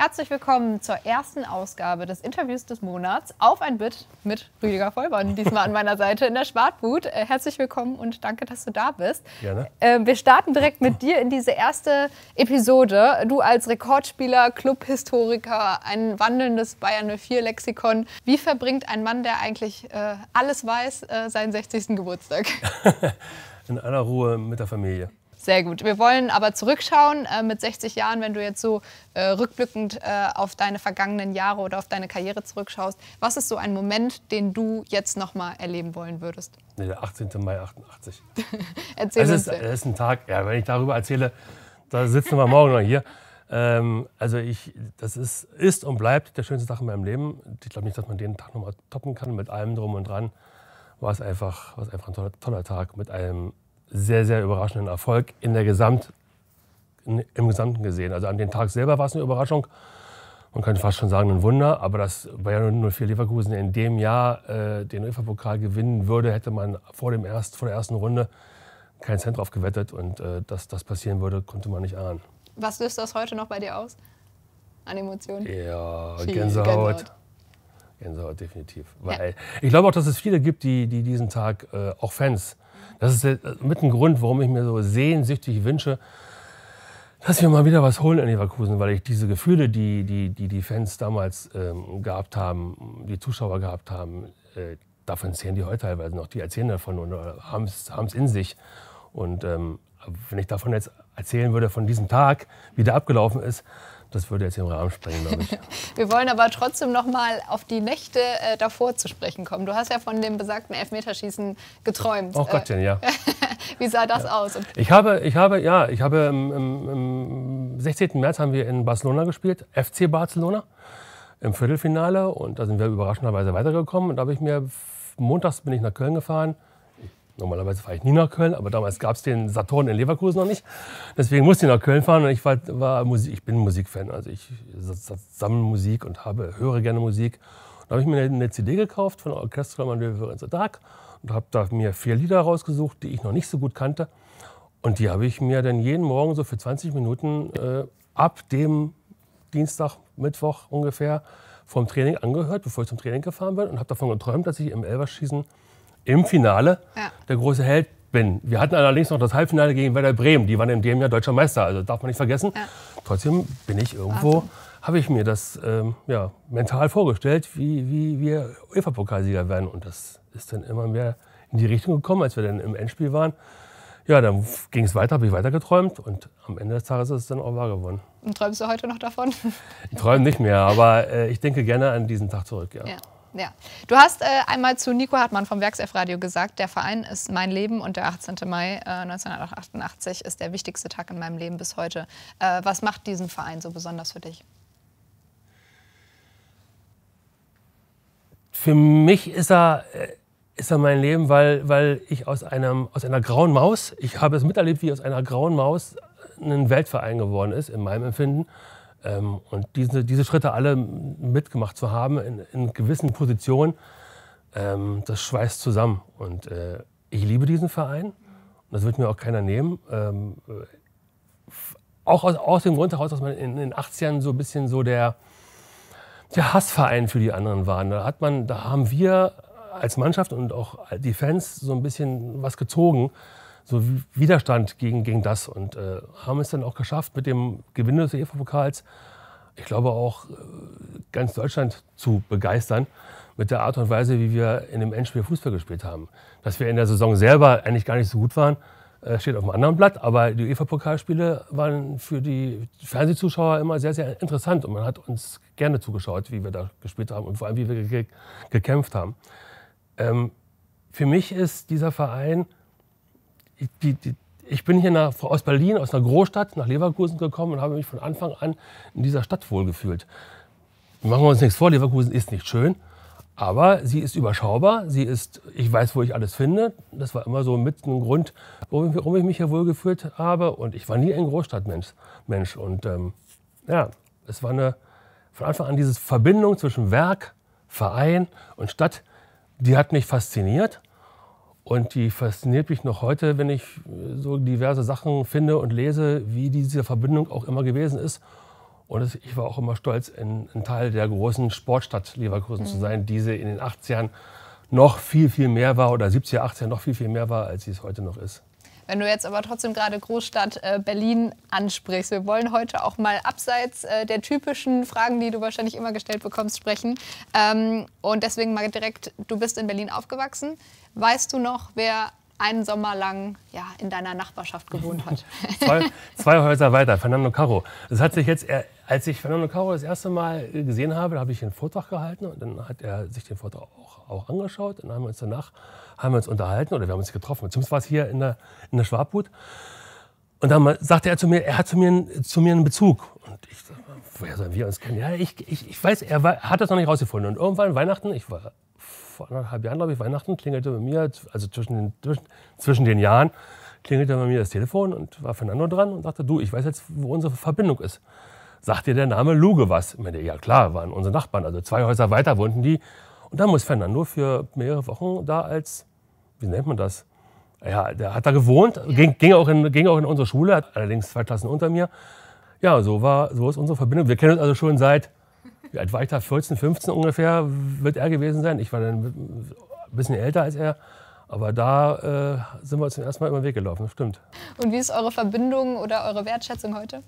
Herzlich willkommen zur ersten Ausgabe des Interviews des Monats auf ein Bit mit Rüdiger Vollborn, diesmal an meiner Seite in der Schwartwut. Äh, herzlich willkommen und danke, dass du da bist. Gerne. Ähm, wir starten direkt mit dir in diese erste Episode. Du als Rekordspieler, Clubhistoriker, ein wandelndes Bayern 04-Lexikon. Wie verbringt ein Mann, der eigentlich äh, alles weiß, äh, seinen 60. Geburtstag? in aller Ruhe mit der Familie. Sehr gut. Wir wollen aber zurückschauen äh, mit 60 Jahren, wenn du jetzt so äh, rückblickend äh, auf deine vergangenen Jahre oder auf deine Karriere zurückschaust. Was ist so ein Moment, den du jetzt nochmal erleben wollen würdest? Nee, der 18. Mai 88. Erzähl es ist, Es ist ein Tag, ja, wenn ich darüber erzähle, da sitzen wir morgen noch hier. Ähm, also ich, das ist, ist und bleibt der schönste Tag in meinem Leben. Ich glaube nicht, dass man den Tag nochmal toppen kann mit allem drum und dran. War es einfach, war es einfach ein toller, toller Tag mit einem sehr, sehr überraschenden Erfolg in der Gesamt, in, im Gesamten gesehen. Also an dem Tag selber war es eine Überraschung. Man könnte fast schon sagen, ein Wunder, aber dass Bayern 04 Leverkusen in dem Jahr äh, den UEFA-Pokal gewinnen würde, hätte man vor, dem erst, vor der ersten Runde kein Cent drauf gewettet und äh, dass das passieren würde, konnte man nicht ahnen. Was löst das heute noch bei dir aus an Emotionen? Ja, Gänsehaut. Gänsehaut. Gänsehaut definitiv. Weil ja. ich glaube auch, dass es viele gibt, die, die diesen Tag, äh, auch Fans, das ist mit ein Grund, warum ich mir so sehnsüchtig wünsche, dass wir mal wieder was holen in Leverkusen, weil ich diese Gefühle, die die, die, die Fans damals ähm, gehabt haben, die Zuschauer gehabt haben, äh, davon zählen die heute teilweise noch. Die erzählen davon und äh, haben es in sich. Und ähm, wenn ich davon jetzt erzählen würde, von diesem Tag, wie der abgelaufen ist, das würde jetzt im Rahmen sprengen, glaube ich. Wir wollen aber trotzdem noch mal auf die Nächte äh, davor zu sprechen kommen. Du hast ja von dem besagten Elfmeterschießen geträumt. Oh Gottchen, äh, ja. Wie sah das ja. aus? Und ich habe, ich habe, ja, ich habe im, im, im 16. März haben wir in Barcelona gespielt, FC Barcelona im Viertelfinale und da sind wir überraschenderweise weitergekommen. Und da habe ich mir montags bin ich nach Köln gefahren Normalerweise fahre ich nie nach Köln, aber damals gab es den Saturn in Leverkusen noch nicht. Deswegen musste ich nach Köln fahren und ich, war, war Musik, ich bin Musikfan. Also ich sammle Musik und habe, höre gerne Musik. Da habe ich mir eine CD gekauft von Orchestra Manöver in Dark und habe da mir vier Lieder rausgesucht, die ich noch nicht so gut kannte. Und die habe ich mir dann jeden Morgen so für 20 Minuten äh, ab dem Dienstag, Mittwoch ungefähr vom Training angehört, bevor ich zum Training gefahren bin und habe davon geträumt, dass ich im Elverschießen schießen im Finale ja. der große Held bin. Wir hatten allerdings noch das Halbfinale gegen Werder Bremen. Die waren in dem Jahr deutscher Meister, also darf man nicht vergessen. Ja. Trotzdem bin ich irgendwo, habe ich mir das ähm, ja, mental vorgestellt, wie, wie wir UEFA-Pokalsieger werden. Und das ist dann immer mehr in die Richtung gekommen, als wir dann im Endspiel waren. Ja, dann ging es weiter, habe ich weitergeträumt und am Ende des Tages ist es dann auch wahr geworden. Und träumst du heute noch davon? Ich träume nicht mehr, aber äh, ich denke gerne an diesen Tag zurück, ja. ja. Ja. Du hast äh, einmal zu Nico Hartmann vom Werkself-Radio gesagt, der Verein ist mein Leben und der 18. Mai äh, 1988 ist der wichtigste Tag in meinem Leben bis heute. Äh, was macht diesen Verein so besonders für dich? Für mich ist er, äh, ist er mein Leben, weil, weil ich aus, einem, aus einer grauen Maus, ich habe es miterlebt, wie aus einer grauen Maus ein Weltverein geworden ist, in meinem Empfinden. Ähm, und diese, diese Schritte alle mitgemacht zu haben in, in gewissen Positionen, ähm, das schweißt zusammen. Und äh, ich liebe diesen Verein und das wird mir auch keiner nehmen. Ähm, äh, auch aus, aus dem Grund heraus, dass man in den 80ern so ein bisschen so der, der Hassverein für die anderen war. Da, hat man, da haben wir als Mannschaft und auch die Fans so ein bisschen was gezogen so Widerstand gegen, gegen das und äh, haben es dann auch geschafft, mit dem Gewinn des UEFA-Pokals, ich glaube auch äh, ganz Deutschland zu begeistern, mit der Art und Weise, wie wir in dem Endspiel Fußball gespielt haben. Dass wir in der Saison selber eigentlich gar nicht so gut waren, äh, steht auf einem anderen Blatt, aber die UEFA-Pokalspiele waren für die Fernsehzuschauer immer sehr, sehr interessant und man hat uns gerne zugeschaut, wie wir da gespielt haben und vor allem, wie wir ge gekämpft haben. Ähm, für mich ist dieser Verein ich, die, die, ich bin hier nach, aus Berlin, aus einer Großstadt, nach Leverkusen gekommen und habe mich von Anfang an in dieser Stadt wohlgefühlt. Machen wir uns nichts vor, Leverkusen ist nicht schön, aber sie ist überschaubar, sie ist, ich weiß, wo ich alles finde. Das war immer so mit ein Grund, warum ich mich hier wohlgefühlt habe. Und ich war nie ein Großstadtmensch. Mensch. Und ähm, ja, es war eine, von Anfang an diese Verbindung zwischen Werk, Verein und Stadt, die hat mich fasziniert. Und die fasziniert mich noch heute, wenn ich äh, so diverse Sachen finde und lese, wie diese Verbindung auch immer gewesen ist. Und ich war auch immer stolz, ein, Teil der großen Sportstadt Leverkusen mhm. zu sein, die sie in den 80ern noch viel, viel mehr war oder 70er, 80er noch viel, viel mehr war, als sie es heute noch ist. Wenn du jetzt aber trotzdem gerade Großstadt äh, Berlin ansprichst, wir wollen heute auch mal abseits äh, der typischen Fragen, die du wahrscheinlich immer gestellt bekommst, sprechen. Ähm, und deswegen mal direkt, du bist in Berlin aufgewachsen. Weißt du noch, wer einen Sommer lang ja, in deiner Nachbarschaft gewohnt hat? zwei, zwei, Häuser weiter, Fernando Caro. Das hat sich jetzt, als ich Fernando Caro das erste Mal gesehen habe, habe ich einen Vortrag gehalten und dann hat er sich den Vortrag auch, auch angeschaut und dann haben wir uns danach haben wir uns unterhalten oder wir haben uns getroffen. Zumindest war es hier in der, in der Schwabhut. Und dann sagte er zu mir, er hat zu mir, zu mir einen Bezug. Und ich woher sollen wir uns kennen? Ja, ich, ich, ich weiß, er war, hat das noch nicht rausgefunden. Und irgendwann Weihnachten, ich war vor anderthalb Jahren, glaube ich, Weihnachten, klingelte bei mir, also zwischen den, zwischen, zwischen den Jahren, klingelte bei mir das Telefon und war Fernando dran und sagte, du, ich weiß jetzt, wo unsere Verbindung ist. Sagt dir der Name Luge was? Ich meine, ja klar, waren unsere Nachbarn, also zwei Häuser weiter wohnten die. Und dann muss Fernando für mehrere Wochen da als, wie nennt man das? Ja, der hat da gewohnt, ja. ging, ging, auch in, ging auch in unsere Schule, hat allerdings zwei Klassen unter mir. Ja, so war, so ist unsere Verbindung. Wir kennen uns also schon seit wie alt war ich da? 14, 15 ungefähr wird er gewesen sein. Ich war dann ein bisschen älter als er. Aber da äh, sind wir uns zum ersten Mal über den Weg gelaufen, stimmt. Und wie ist eure Verbindung oder eure Wertschätzung heute?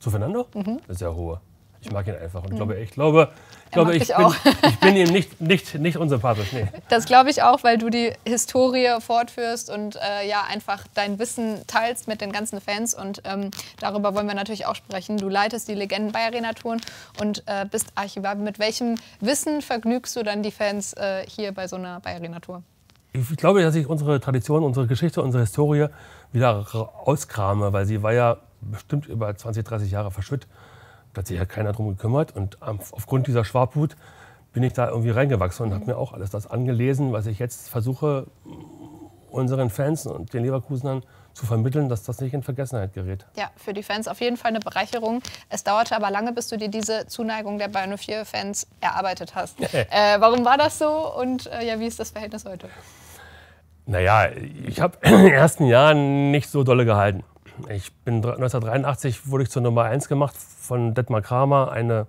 Zu Fernando? Mhm. Das hohe. Ich mag ihn einfach und mhm. glaube, ich glaube, ich, glaube, ich, bin, ich bin ihm nicht, nicht, nicht unsympathisch. Nee. Das glaube ich auch, weil du die Historie fortführst und äh, ja einfach dein Wissen teilst mit den ganzen Fans. Und ähm, darüber wollen wir natürlich auch sprechen. Du leitest die Legenden bei Arena Touren und äh, bist Archivar. Mit welchem Wissen vergnügst du dann die Fans äh, hier bei so einer bei Arena Tour? Ich glaube, dass ich unsere Tradition, unsere Geschichte, unsere Historie wieder auskrame, weil sie war ja bestimmt über 20, 30 Jahre verschütt. Da hat sich ja halt keiner drum gekümmert. Und aufgrund dieser Schwabhut bin ich da irgendwie reingewachsen und habe mhm. mir auch alles das angelesen, was ich jetzt versuche, unseren Fans und den Leverkusenern zu vermitteln, dass das nicht in Vergessenheit gerät. Ja, für die Fans auf jeden Fall eine Bereicherung. Es dauerte aber lange, bis du dir diese Zuneigung der Bayern 04-Fans erarbeitet hast. äh, warum war das so und äh, ja, wie ist das Verhältnis heute? Naja, ich habe in den ersten Jahren nicht so dolle gehalten. Ich bin 1983 wurde ich zur Nummer 1 gemacht von Detmar Kramer, eine,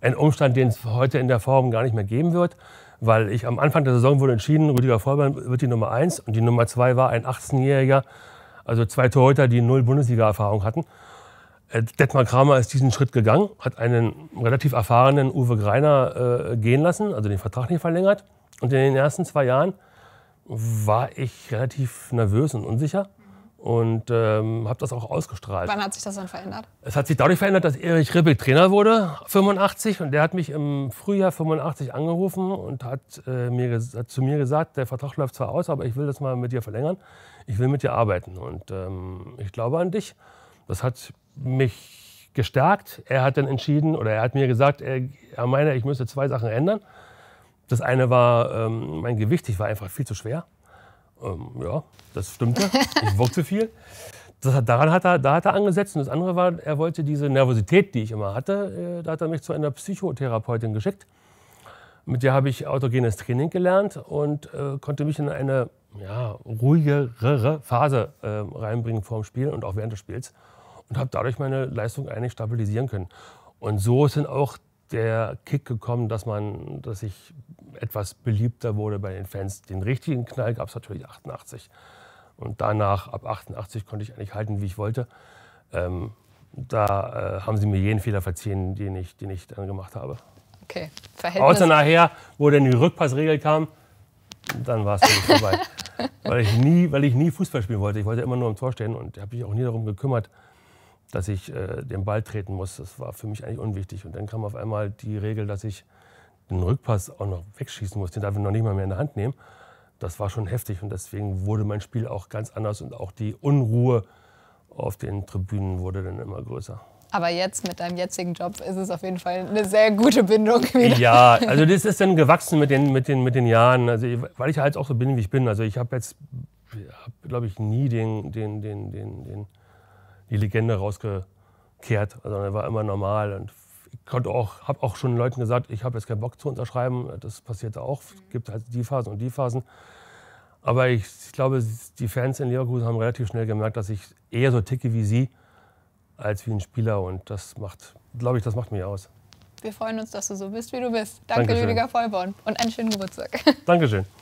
ein Umstand, den es heute in der Form gar nicht mehr geben wird, weil ich am Anfang der Saison wurde entschieden, Rüdiger Vollmann wird die Nummer 1 und die Nummer 2 war ein 18-jähriger, also zwei Torhüter, die null Bundesliga-Erfahrung hatten. Äh, Detmar Kramer ist diesen Schritt gegangen, hat einen relativ erfahrenen Uwe Greiner äh, gehen lassen, also den Vertrag nicht verlängert. Und in den ersten zwei Jahren war ich relativ nervös und unsicher und ähm, habe das auch ausgestrahlt. Wann hat sich das dann verändert? Es hat sich dadurch verändert, dass Erich Rippel Trainer wurde, 85. Und der hat mich im Frühjahr 85 angerufen und hat, äh, mir, hat zu mir gesagt, der Vertrag läuft zwar aus, aber ich will das mal mit dir verlängern. Ich will mit dir arbeiten und ähm, ich glaube an dich. Das hat mich gestärkt. Er hat dann entschieden oder er hat mir gesagt, äh, er, er meine, ich müsste zwei Sachen ändern. Das eine war ähm, mein Gewicht. Ich war einfach viel zu schwer ähm, ja, das stimmte. Ich wog zu viel. Das, daran hat er, da hat er angesetzt. Und das andere war, er wollte diese Nervosität, die ich immer hatte, äh, da hat er mich zu einer Psychotherapeutin geschickt. Mit der habe ich autogenes Training gelernt und äh, konnte mich in eine ja, ruhigere Phase äh, reinbringen vor dem Spiel und auch während des Spiels und habe dadurch meine Leistung eigentlich stabilisieren können. Und so ist auch der Kick gekommen, dass, man, dass ich etwas beliebter wurde bei den Fans. Den richtigen Knall gab es natürlich 88. Und danach, ab 88, konnte ich eigentlich halten, wie ich wollte. Ähm, da äh, haben sie mir jeden Fehler verziehen, den ich, den ich dann gemacht habe. Okay, Verhältnis. Außer nachher, wo dann die Rückpassregel kam, dann war es vorbei. weil, ich nie, weil ich nie Fußball spielen wollte. Ich wollte immer nur im Tor stehen und habe mich auch nie darum gekümmert, dass ich äh, den Ball treten muss. Das war für mich eigentlich unwichtig. Und dann kam auf einmal die Regel, dass ich den Rückpass auch noch wegschießen muss. Den darf ich noch nicht mal mehr in der Hand nehmen. Das war schon heftig und deswegen wurde mein Spiel auch ganz anders und auch die Unruhe auf den Tribünen wurde dann immer größer. Aber jetzt mit deinem jetzigen Job ist es auf jeden Fall eine sehr gute Bindung wieder. Ja, also das ist dann gewachsen mit den, mit den, mit den Jahren, also, weil ich halt auch so bin, wie ich bin. Also ich habe jetzt, hab, glaube ich, nie den, den, den, den, den die Legende rausgekehrt. Also er war immer normal und ich konnte auch, habe auch schon Leuten gesagt, ich habe jetzt keinen Bock zu unterschreiben. Das passierte auch. Es gibt halt die Phasen und die Phasen. Aber ich, ich glaube, die Fans in Leverkusen haben relativ schnell gemerkt, dass ich eher so ticke wie sie als wie ein Spieler. Und das macht, glaube ich, das macht mich aus. Wir freuen uns, dass du so bist, wie du bist. Danke, Dankeschön. Rüdiger Vollborn. Und einen schönen Geburtstag. Dankeschön.